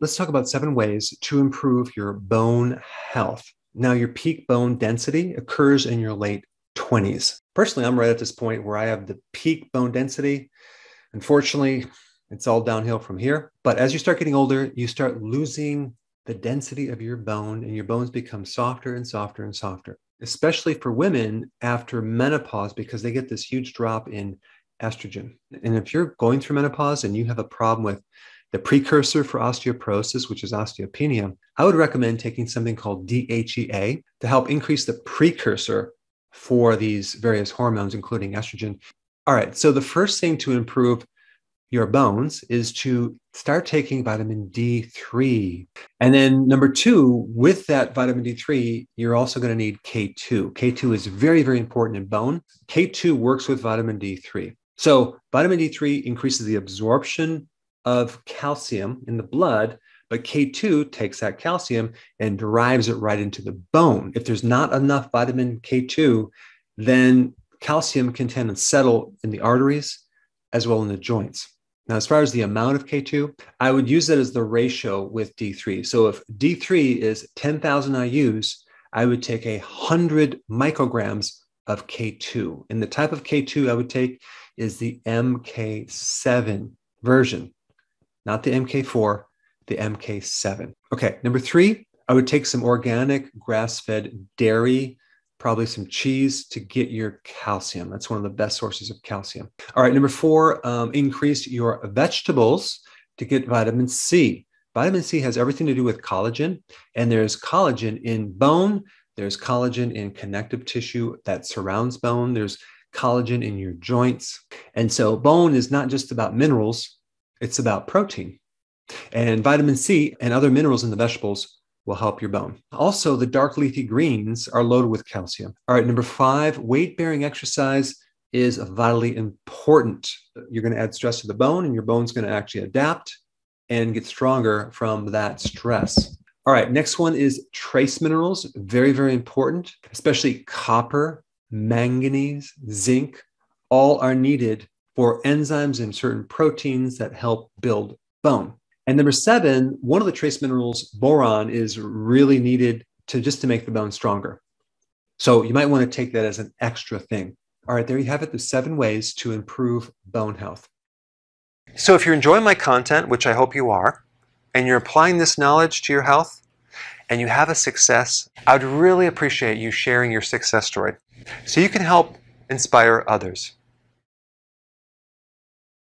Let's talk about seven ways to improve your bone health. Now, your peak bone density occurs in your late 20s. Personally, I'm right at this point where I have the peak bone density. Unfortunately, it's all downhill from here. But as you start getting older, you start losing the density of your bone, and your bones become softer and softer and softer, especially for women after menopause, because they get this huge drop in estrogen. And if you're going through menopause and you have a problem with the precursor for osteoporosis, which is osteopenia, I would recommend taking something called DHEA to help increase the precursor for these various hormones, including estrogen. All right, so the first thing to improve your bones is to start taking vitamin D3. And then, number two, with that vitamin D3, you're also going to need K2. K2 is very, very important in bone. K2 works with vitamin D3. So, vitamin D3 increases the absorption of calcium in the blood, but K2 takes that calcium and drives it right into the bone. If there's not enough vitamin K2, then calcium can tend to settle in the arteries as well in the joints. Now, as far as the amount of K2, I would use that as the ratio with D3. So if D3 is 10,000 IUs, I would take a 100 micrograms of K2. And the type of K2 I would take is the MK7 version not the MK4, the MK7. Okay, number three, I would take some organic grass fed dairy, probably some cheese to get your calcium. That's one of the best sources of calcium. All right, number four, um, increase your vegetables to get vitamin C. Vitamin C has everything to do with collagen, and there's collagen in bone, there's collagen in connective tissue that surrounds bone, there's collagen in your joints. And so, bone is not just about minerals, it's about protein. And vitamin C and other minerals in the vegetables will help your bone. Also, the dark leafy greens are loaded with calcium. All right, number five, weight bearing exercise is vitally important. You're going to add stress to the bone, and your bone's going to actually adapt and get stronger from that stress. All right, next one is trace minerals, very, very important, especially copper, manganese, zinc, all are needed for enzymes and certain proteins that help build bone. And number seven, one of the trace minerals, boron, is really needed to just to make the bone stronger. So you might want to take that as an extra thing. All right, there you have it the seven ways to improve bone health. So if you're enjoying my content, which I hope you are, and you're applying this knowledge to your health, and you have a success, I'd really appreciate you sharing your success story so you can help inspire others.